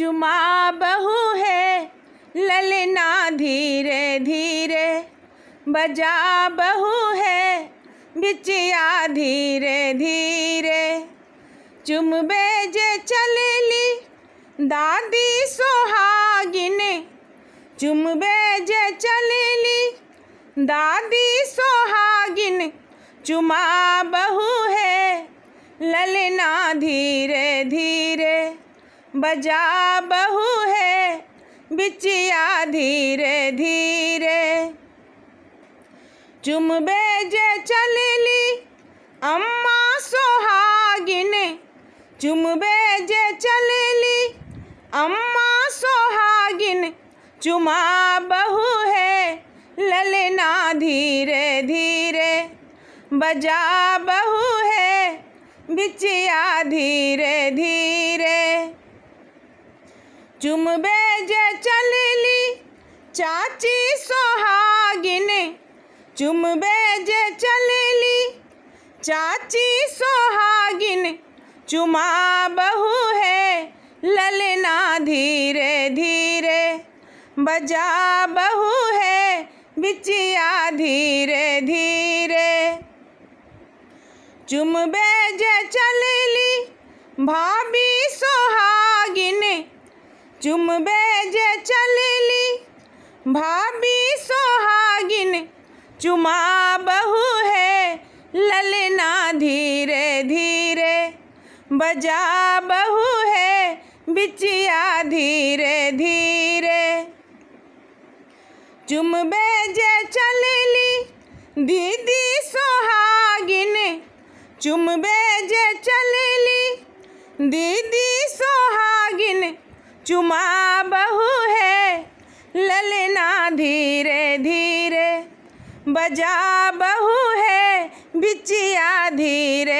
चुमा बहू है ललना धीरे धीरे बजा बहू है बिचिया धीरे धीरे चुम बेजे चल ली दादी सोहागिन चुम बेजे चल ली दादी सोहागिन चुमा बहू है ललना धीरे धीरे बजा बहु है बिचिया धीरे धीरे चुमबे जे चलली अम्मा सोहागिन चुमबे जे चलली अम्मा सोहागिन चुमा बहू है ललना धीरे धीरे बजा बहू है बिचिया धीरे धीरे जुम्बे जे चल ली चाची सोहागिने चुम्बे जे चल ली चाची सोहागिन चुमा बहू है ललना धीरे धीरे बजा बहू है बिचिया धीरे धीरे चुम्बे जे चल ली भाभी सोहागिन चुम्बे जे चलली भाभी सोहागिन चुमा बहु है ललना धीरे धीरे बजा बहु है बिचिया धीरे धीरे चुम्बे जे चलली दीदी सोहागिन चुम्बे जे चलली दीदी सोहागिन चुमा बहू है ललना धीरे धीरे बजा बहू है बिचिया धीरे